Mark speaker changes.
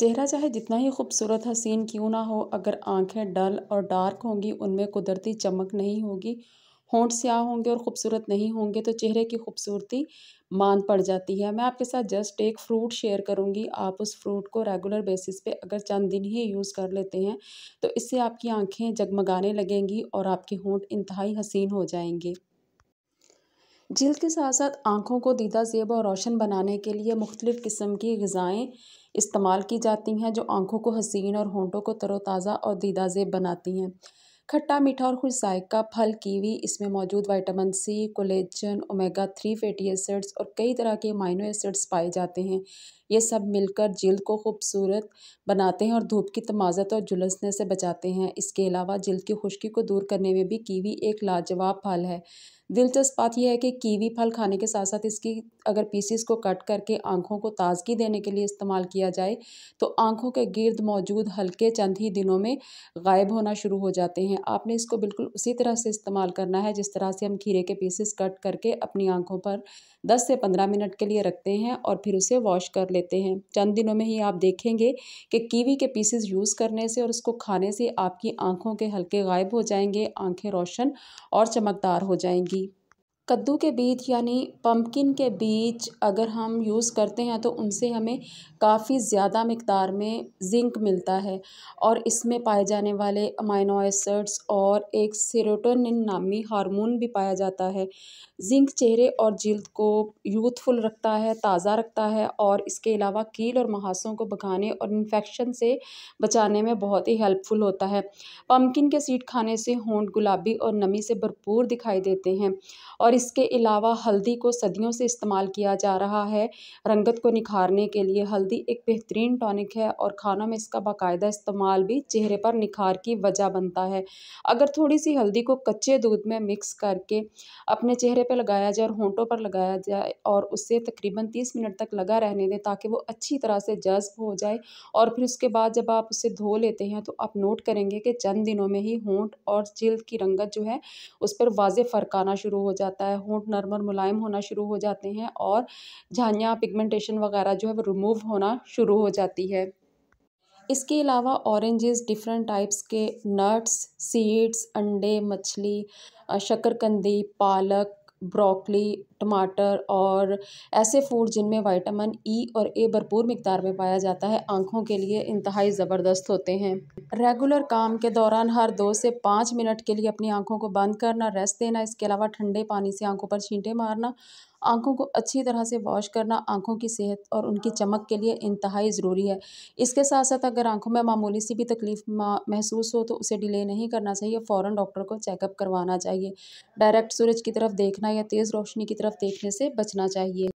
Speaker 1: चेहरा चाहे जितना ही खूबसूरत हसीन क्यों ना हो अगर आंखें डल और डार्क होंगी उनमें कुदरती चमक नहीं होगी होंठ स्याह होंगे और ख़ूबसूरत नहीं होंगे तो चेहरे की खूबसूरती मान पड़ जाती है मैं आपके साथ जस्ट एक फ्रूट शेयर करूंगी आप उस फ्रूट को रेगुलर बेसिस पे अगर चंद दिन ही यूज़ कर लेते हैं तो इससे आपकी आंखें जगमगाने लगेंगी और आपके होंठ इंतहाई हसीन हो जाएंगे जिल्द के साथ साथ आँखों को दीदा जेब और रोशन बनाने के लिए मुख्तलिफ़ किस्म की गज़ाएँ इस्तेमाल की जाती हैं जो आँखों को हसीन और होंटों को तरोताज़ा और दीदा जेब बनाती हैं खट्टा मीठा और खुश जायका फल कीवी इसमें मौजूद vitamin C collagen omega three fatty acids और कई तरह के माइनो एसिड्स पाए जाते हैं ये सब मिलकर जल्द को खूबसूरत बनाते हैं और धूप की तमाजत और जुलसने से बचाते हैं इसके अलावा जल्द की खुश्की को दूर करने में भी कीवी एक लाजवाब फल है दिलचस्प बात यह है कि कीवी फल खाने के साथ साथ इसकी अगर पीसीस को कट करके आँखों को ताजगी देने के लिए इस्तेमाल किया जाए तो आँखों के गिर्द मौजूद हल्के चंद ही दिनों में गायब होना शुरू हो जाते हैं आपने इसको बिल्कुल उसी तरह से इस्तेमाल करना है जिस तरह से हम खीरे के पीसेस कट करके अपनी आँखों पर दस से पंद्रह मिनट के लिए रखते हैं और फिर उसे वॉश कर लेते हैं चंद दिनों में ही आप देखेंगे कि कीवी के पीसेस यूज़ करने से और उसको खाने से आपकी आँखों के हल्के गायब हो जाएंगे आँखें रोशन और चमकदार हो जाएंगी कद्दू के बीज यानी पम्पकिन के बीज अगर हम यूज़ करते हैं तो उनसे हमें काफ़ी ज़्यादा मकदार में जिंक मिलता है और इसमें पाए जाने वाले अमाइनो एसिड्स और एक सीरोटोनिन नामी हार्मोन भी पाया जाता है जिंक चेहरे और जल्द को यूथफुल रखता है ताज़ा रखता है और इसके अलावा कील और महासों को भगाने और इन्फेक्शन से बचाने में बहुत ही हेल्पफुल होता है पम्पकिन के सीड खाने से होंठ गुलाबी और नमी से भरपूर दिखाई देते हैं और इसके अलावा हल्दी को सदियों से इस्तेमाल किया जा रहा है रंगत को निखारने के लिए हल्दी एक बेहतरीन टॉनिक है और खानों में इसका बाकायदा इस्तेमाल भी चेहरे पर निखार की वजह बनता है अगर थोड़ी सी हल्दी को कच्चे दूध में मिक्स करके अपने चेहरे पर लगाया जाए और होंटों पर लगाया जाए और उससे तकरीबन तीस मिनट तक लगा रहने दें ताकि वो अच्छी तरह से जज्ब हो जाए और फिर उसके बाद जब आप उसे धो लेते हैं तो आप नोट करेंगे कि चंद दिनों में ही होंट और जिल्द की रंगत जो है उस पर वाज फ़र्क आना शुरू हो जाता है जाता है होंठ नरम और मुलायम होना शुरू हो जाते हैं और झाइयाँ पिगमेंटेशन वगैरह जो है वो रिमूव होना शुरू हो जाती है इसके अलावा ऑरेंजेस डिफरेंट टाइप्स के नट्स सीड्स अंडे मछली शकरकंदी पालक ब्रोकली टमाटर और ऐसे फूड जिनमें विटामिन ई e और ए भरपूर मकदार में पाया जाता है आँखों के लिए इंतहाई ज़बरदस्त होते हैं रेगुलर काम के दौरान हर दो से पाँच मिनट के लिए अपनी आँखों को बंद करना रेस्ट देना इसके अलावा ठंडे पानी से आँखों पर छींटे मारना आँखों को अच्छी तरह से वॉश करना आँखों की सेहत और उनकी चमक के लिए इंतहाई ज़रूरी है इसके साथ साथ अगर आँखों में मामूली सी भी तकलीफ महसूस हो तो उसे डिले नहीं करना चाहिए फ़ौरन डॉक्टर को चेकअप करवाना चाहिए डायरेक्ट सूरज की तरफ देखना या तेज़ रोशनी की तरफ तरफ देखने से बचना चाहिए